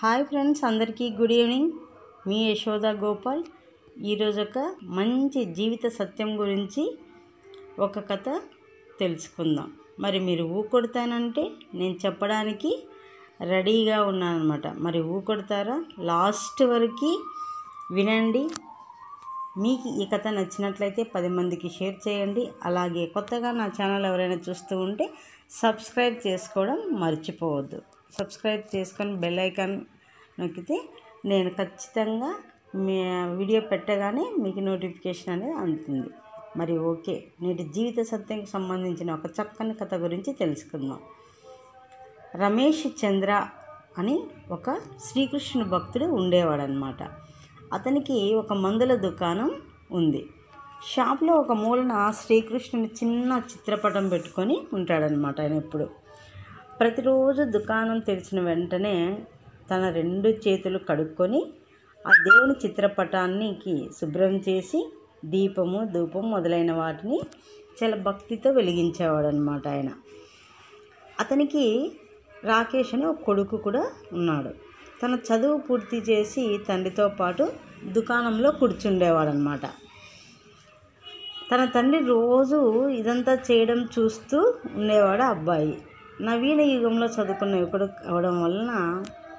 hi friends అందరికీ good evening మీ యశోద గోపాల్ ఈరోజు ఒక మంచి జీవిత సత్యం గురించి ఒక కథ తెలుసుకుందాం మరి మీరు ఊకొడతానంటే నేను చెప్పడానికి రెడీగా ఉన్నానమాట మరి ఊకొడతారా లాస్ట్ వరకు వినండి మీకు ఈ కథ నచ్చినట్లయితే పది మందికి షేర్ చేయండి అలాగే కొత్తగా నా ఛానల్ ఎవరైనా చూస్తూ ఉంటే సబ్స్క్రైబ్ చేసుకోవడం మర్చిపోవద్దు సబ్స్క్రైబ్ చేసుకొని బెల్ ఐకాన్ నొక్కితే నేను ఖచ్చితంగా మీ వీడియో పెట్టగానే మీకు నోటిఫికేషన్ అనేది అందుతుంది మరి ఓకే నేటి జీవిత సత్యంకి సంబంధించిన ఒక చక్కని కథ గురించి తెలుసుకుందాం రమేష్ చంద్ర అని ఒక శ్రీకృష్ణుని భక్తుడు ఉండేవాడనమాట అతనికి ఒక మందుల దుకాణం ఉంది షాప్లో ఒక మూలన శ్రీకృష్ణుని చిన్న చిత్రపటం పెట్టుకొని ఉంటాడనమాట ఆయన ఎప్పుడు ప్రతిరోజు దుకాణం తెరిచిన వెంటనే తన రెండు చేతులు కడుక్కొని ఆ దేవుని చిత్రపటానికి శుభ్రం చేసి దీపము ధూపం మొదలైన వాటిని చాలా భక్తితో వెలిగించేవాడు అనమాట ఆయన అతనికి రాకేష్ అనే ఒక కొడుకు కూడా ఉన్నాడు తన చదువు పూర్తి చేసి తండ్రితో పాటు దుకాణంలో కూర్చుండేవాడనమాట తన తండ్రి రోజు ఇదంతా చేయడం చూస్తూ ఉండేవాడు అబ్బాయి నవీన యుగంలో చదువుకున్న యువకుడు అవడం వలన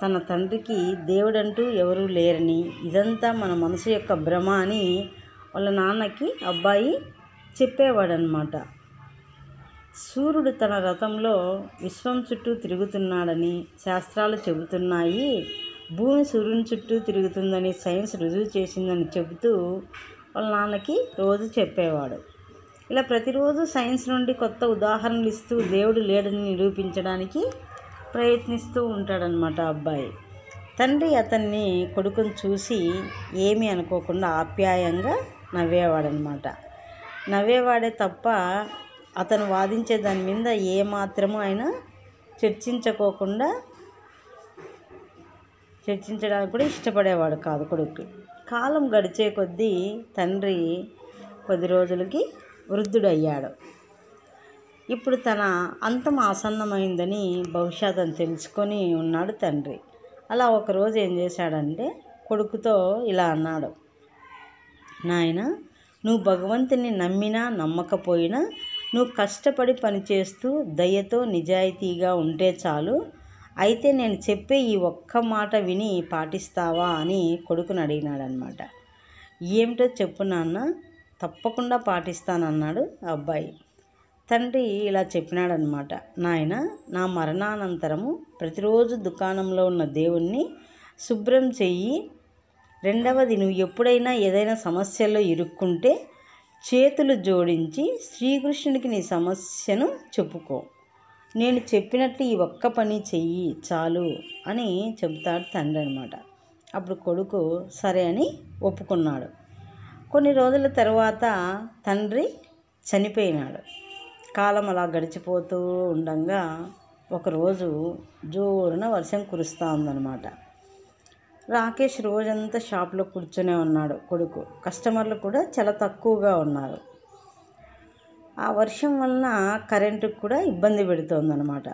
తన తండ్రికి దేవుడంటూ ఎవరూ లేరని ఇదంతా మన మనసు యొక్క భ్రమ అని వాళ్ళ నాన్నకి అబ్బాయి చెప్పేవాడనమాట సూర్యుడు తన రథంలో విశ్వం చుట్టూ తిరుగుతున్నాడని శాస్త్రాలు చెబుతున్నాయి భూమి సూర్యుని చుట్టూ తిరుగుతుందని సైన్స్ రుజువు చేసిందని చెబుతూ వాళ్ళ నాన్నకి రోజు చెప్పేవాడు ఇలా ప్రతిరోజు సైన్స్ నుండి కొత్త ఉదాహరణలు ఇస్తూ దేవుడు లేడని నిరూపించడానికి ప్రయత్నిస్తూ ఉంటాడనమాట అబ్బాయి తండ్రి అతన్ని కొడుకుని చూసి ఏమి అనుకోకుండా ఆప్యాయంగా నవ్వేవాడనమాట నవ్వేవాడే తప్ప అతను వాదించే దాని మీద ఏమాత్రము ఆయన చర్చించుకోకుండా చర్చించడానికి కూడా ఇష్టపడేవాడు కాదు కొడుకు కాలం గడిచే కొద్దీ తండ్రి కొద్ది రోజులకి వృద్ధుడయ్యాడు ఇప్పుడు తన అంతం ఆసన్నమైందని భవిష్యత్తును తెలుసుకొని ఉన్నాడు తండ్రి అలా ఒకరోజు ఏం చేశాడంటే కొడుకుతో ఇలా అన్నాడు నాయన నువ్వు భగవంతుని నమ్మినా నమ్మకపోయినా నువ్వు కష్టపడి పనిచేస్తూ దయతో నిజాయితీగా ఉంటే చాలు అయితే నేను చెప్పే ఈ ఒక్క మాట విని పాటిస్తావా అని కొడుకుని అడిగినాడనమాట ఏమిటో చెప్పు నాన్న తప్పకుండా పాటిస్తానన్నాడు అబ్బాయి తండ్రి ఇలా చెప్పినాడనమాట నాయన నా మరణానంతరము ప్రతిరోజు దుకాణంలో ఉన్న దేవుణ్ణి శుభ్రం చెయ్యి రెండవది నువ్వు ఎప్పుడైనా ఏదైనా సమస్యలో ఇరుక్కుంటే చేతులు జోడించి శ్రీకృష్ణుడికి నీ సమస్యను చెప్పుకో నేను చెప్పినట్లు ఈ ఒక్క పని చెయ్యి చాలు అని చెబుతాడు తండ్రి అనమాట అప్పుడు కొడుకు సరే అని ఒప్పుకున్నాడు కొన్ని రోజుల తర్వాత తండ్రి చనిపోయినాడు కాలం అలా గడిచిపోతూ ఉండగా ఒకరోజు జోరున వర్షం కురుస్తూ ఉందన్నమాట రాకేష్ రోజంతా షాప్లో కూర్చునే ఉన్నాడు కొడుకు కస్టమర్లు కూడా చాలా తక్కువగా ఉన్నారు ఆ వర్షం వలన కరెంటుకు కూడా ఇబ్బంది పెడుతోందనమాట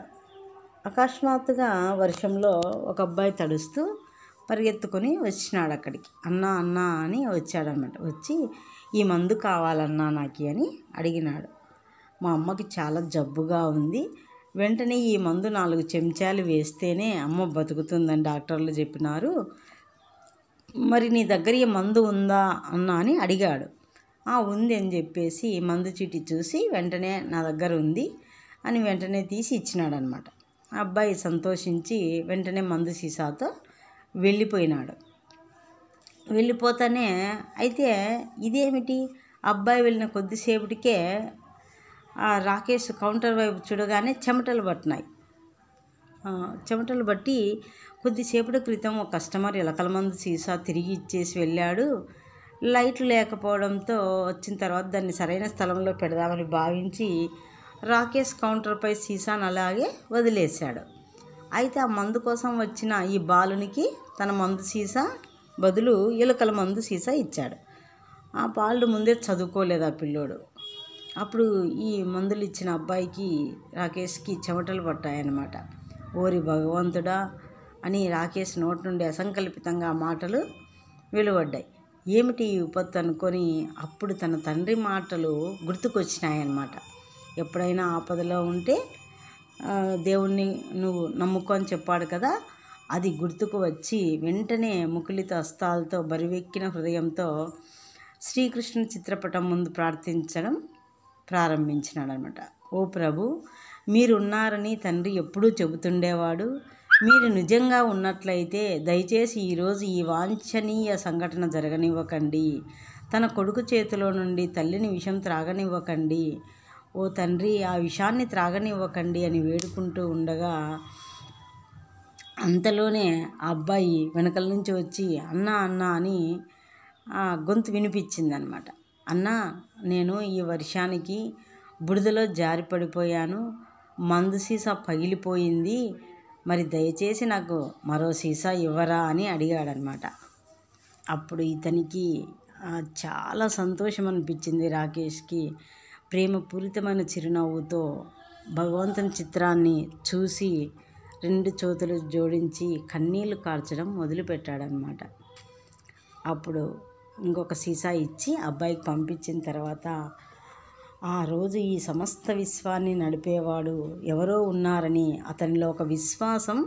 అకస్మాత్తుగా వర్షంలో ఒక అబ్బాయి తడుస్తూ పరిగెత్తుకొని వచ్చినాడు అక్కడికి అన్నా అన్నా అని వచ్చాడనమాట వచ్చి ఈ మందు కావాలన్నా నాకు అని అడిగినాడు మా అమ్మకి చాలా జబ్బుగా ఉంది వెంటనే ఈ మందు నాలుగు చెంచాలు వేస్తేనే అమ్మ బతుకుతుందని డాక్టర్లు చెప్పినారు మరి నీ దగ్గర ఈ మందు ఉందా అన్నా అని అడిగాడు ఉంది అని చెప్పేసి మందు చీటి చూసి వెంటనే నా దగ్గర ఉంది అని వెంటనే తీసి ఇచ్చినాడనమాట అబ్బాయి సంతోషించి వెంటనే మందు సీసాతో వెళ్ళిపోయినాడు వెళ్ళిపోతానే అయితే ఇదేమిటి అబ్బాయి వెళ్ళిన కొద్దిసేపటికే రాకేష్ కౌంటర్ వైపు చూడగానే చెమటలు పట్టినాయి చెమటలు బట్టి కొద్దిసేపటి క్రితం ఒక కస్టమర్ ఎలకల మందు సీసా తిరిగి ఇచ్చేసి వెళ్ళాడు లైట్లు లేకపోవడంతో వచ్చిన తర్వాత దాన్ని సరైన స్థలంలో పెడదామని భావించి రాకేష్ కౌంటర్పై సీసాను అలాగే వదిలేశాడు అయితే ఆ మందు కోసం వచ్చిన ఈ బాలునికి తన మందు సీసా బదులు ఎలుకల మందు సీసా ఇచ్చాడు ఆ బాలుడు ముందే చదువుకోలేదు ఆ పిల్లోడు అప్పుడు ఈ మందులు ఇచ్చిన అబ్బాయికి రాకేష్కి చెమటలు పట్టాయన్నమాట ఓరి భగవంతుడా అని రాకేష్ నోటి నుండి అసంకల్పితంగా మాటలు వెలువడ్డాయి ఏమిటి ఈ విపత్తు అనుకొని అప్పుడు తన తండ్రి మాటలు గుర్తుకొచ్చినాయన్నమాట ఎప్పుడైనా ఆపదలో ఉంటే దేవుణ్ణి నువ్వు నమ్ముకొని చెప్పాడు కదా అది గుర్తుకు వచ్చి వెంటనే ముకులిత హస్తాలతో బరివెక్కిన హృదయంతో శ్రీకృష్ణ చిత్రపటం ముందు ప్రార్థించడం ప్రారంభించినాడనమాట ఓ ప్రభు మీరున్నారని తండ్రి ఎప్పుడూ చెబుతుండేవాడు మీరు నిజంగా ఉన్నట్లయితే దయచేసి ఈరోజు ఈ వాంఛనీయ సంఘటన జరగనివ్వకండి తన కొడుకు చేతిలో నుండి తల్లిని విషం త్రాగనివ్వకండి ఓ తండ్రి ఆ విషాన్ని త్రాగనివ్వకండి అని వేడుకుంటూ ఉండగా అంతలోనే ఆ అబ్బాయి వెనకల నుంచి వచ్చి అన్న అన్న అని గొంతు వినిపించింది అనమాట అన్న నేను ఈ వర్షానికి బురదలో జారి పడిపోయాను మందు సీసా పగిలిపోయింది మరి దయచేసి నాకు మరో సీసా ఇవ్వరా అని అడిగాడనమాట అప్పుడు ఇతనికి చాలా సంతోషం అనిపించింది రాకేష్కి ప్రేమపూరితమైన చిరునవ్వుతో భగవంతుని చిత్రాన్ని చూసి రెండు చేతులు జోడించి కన్నీళ్లు కార్చడం మొదలుపెట్టాడనమాట అప్పుడు ఇంకొక సీసా ఇచ్చి అబ్బాయికి పంపించిన తర్వాత ఆ రోజు ఈ సమస్త విశ్వాన్ని నడిపేవాడు ఎవరో ఉన్నారని అతనిలో ఒక విశ్వాసం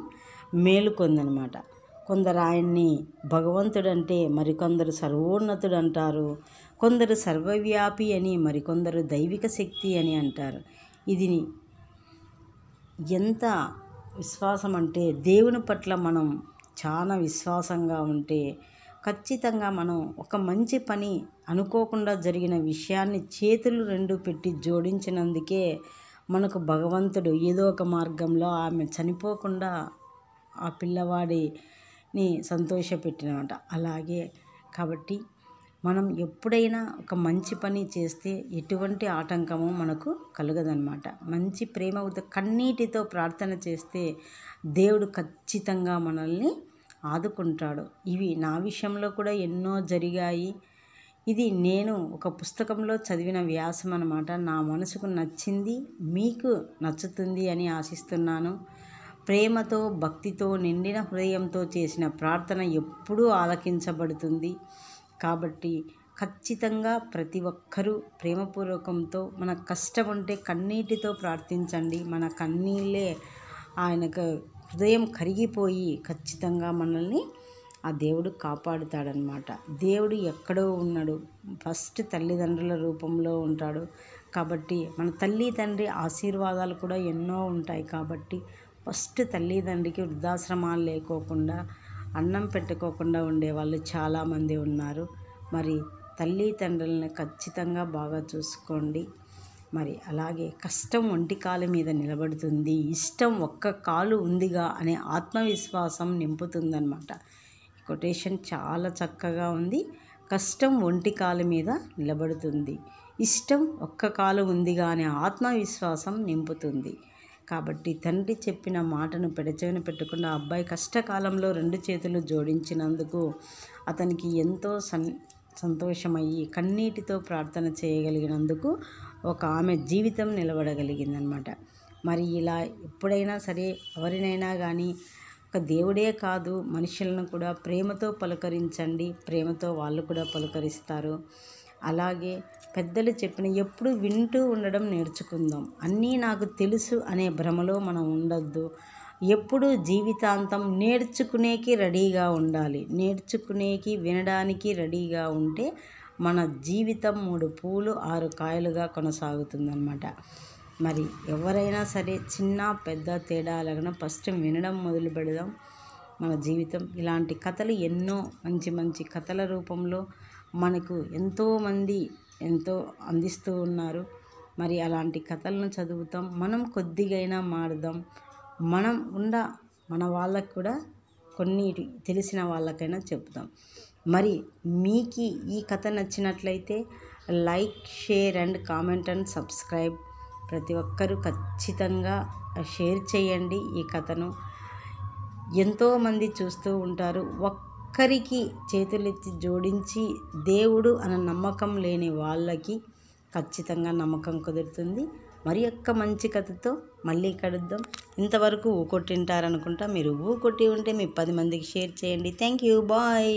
మేలుకొందనమాట కొందరు ఆయన్ని భగవంతుడంటే మరికొందరు సర్వోన్నతుడు అంటారు కొందరు సర్వవ్యాపి అని మరికొందరు దైవిక శక్తి అని అంటారు ఇది ఎంత విశ్వాసం అంటే దేవుని పట్ల మనం చాలా విశ్వాసంగా ఉంటే ఖచ్చితంగా మనం ఒక మంచి పని అనుకోకుండా జరిగిన విషయాన్ని చేతులు రెండు పెట్టి జోడించినందుకే మనకు భగవంతుడు ఏదో ఒక మార్గంలో ఆమె చనిపోకుండా ఆ పిల్లవాడి ని సంతోషపెట్టినమాట అలాగే కాబట్టి మనం ఎప్పుడైనా ఒక మంచి పని చేస్తే ఎటువంటి ఆటంకము మనకు కలగదనమాట మంచి ప్రేమ కన్నీటితో ప్రార్థన చేస్తే దేవుడు ఖచ్చితంగా మనల్ని ఆదుకుంటాడు ఇవి నా విషయంలో కూడా ఎన్నో జరిగాయి ఇది నేను ఒక పుస్తకంలో చదివిన వ్యాసం అనమాట నా మనసుకు నచ్చింది మీకు నచ్చుతుంది అని ఆశిస్తున్నాను ప్రేమతో భక్తితో నిండిన హృదయంతో చేసిన ప్రార్థన ఎప్పుడూ ఆలకించబడుతుంది కాబట్టి ఖచ్చితంగా ప్రతి ఒక్కరూ ప్రేమపూర్వకంతో మన కష్టం ఉంటే కన్నీటితో ప్రార్థించండి మన కన్నీళ్ళే ఆయనకు హృదయం కరిగిపోయి ఖచ్చితంగా మనల్ని ఆ దేవుడు కాపాడుతాడనమాట దేవుడు ఎక్కడో ఉన్నాడు ఫస్ట్ తల్లిదండ్రుల రూపంలో ఉంటాడు కాబట్టి మన తల్లి తండ్రి ఆశీర్వాదాలు కూడా ఎన్నో ఉంటాయి కాబట్టి ఫస్ట్ తల్లిదండ్రికి వృద్ధాశ్రమాలు లేకోకుండా అన్నం పెట్టుకోకుండా ఉండేవాళ్ళు చాలామంది ఉన్నారు మరి తల్లిదండ్రులను ఖచ్చితంగా బాగా చూసుకోండి మరి అలాగే కష్టం ఒంటి కాలు మీద నిలబడుతుంది ఇష్టం ఒక్క కాలు ఉందిగా అనే ఆత్మవిశ్వాసం నింపుతుందనమాట కొటేషన్ చాలా చక్కగా ఉంది కష్టం ఒంటి కాలు మీద నిలబడుతుంది ఇష్టం ఒక్క కాలు ఉందిగా అనే ఆత్మవిశ్వాసం నింపుతుంది కాబట్టి తండ్రి చెప్పిన మాటను పెడచగన పెట్టకుండా అబ్బాయి కష్టకాలంలో రెండు చేతులు జోడించినందుకు అతనికి ఎంతో సన్ సంతోషమయ్యి కన్నీటితో ప్రార్థన చేయగలిగినందుకు ఒక ఆమె జీవితం నిలబడగలిగిందనమాట మరి ఇలా ఎప్పుడైనా సరే ఎవరినైనా కానీ ఒక దేవుడే కాదు మనుషులను కూడా ప్రేమతో పలకరించండి ప్రేమతో వాళ్ళు కూడా పలకరిస్తారు అలాగే పెద్దలు చెప్పిన ఎప్పుడు వింటూ ఉండడం నేర్చుకుందాం అన్నీ నాకు తెలుసు అనే భ్రమలో మనం ఉండొద్దు ఎప్పుడు జీవితాంతం నేర్చుకునేకి రెడీగా ఉండాలి నేర్చుకునేకి వినడానికి రెడీగా ఉంటే మన జీవితం మూడు పూలు ఆరు కాయలుగా కొనసాగుతుందన్నమాట మరి ఎవరైనా సరే చిన్న పెద్ద తేడా అలాగన ఫస్ట్ వినడం మొదలు పెడదాం మన జీవితం ఇలాంటి కథలు ఎన్నో మంచి మంచి కథల రూపంలో మనకు ఎంతోమంది ఎంతో అందిస్తూ ఉన్నారు మరి అలాంటి కథలను చదువుతాం మనం కొద్దిగైనా మారుదాం మనం ఉన్న మన వాళ్ళకు కూడా కొన్ని తెలిసిన వాళ్ళకైనా చెప్తాం మరి మీకు ఈ కథ నచ్చినట్లయితే like share and comment and subscribe ప్రతి ఒక్కరూ ఖచ్చితంగా షేర్ చేయండి ఈ కథను ఎంతోమంది చూస్తూ ఉంటారు ఒక్క ఒక్కరికి చేతులెత్తి జోడించి దేవుడు అన్న నమ్మకం లేని వాళ్ళకి ఖచ్చితంగా నమ్మకం కుదురుతుంది మరి యొక్క మంచి కథతో మళ్ళీ కడుద్దాం ఇంతవరకు ఊ కొట్టింటారనుకుంటా మీరు ఊ కొట్టి ఉంటే మీ పది మందికి షేర్ చేయండి థ్యాంక్ యూ బాయ్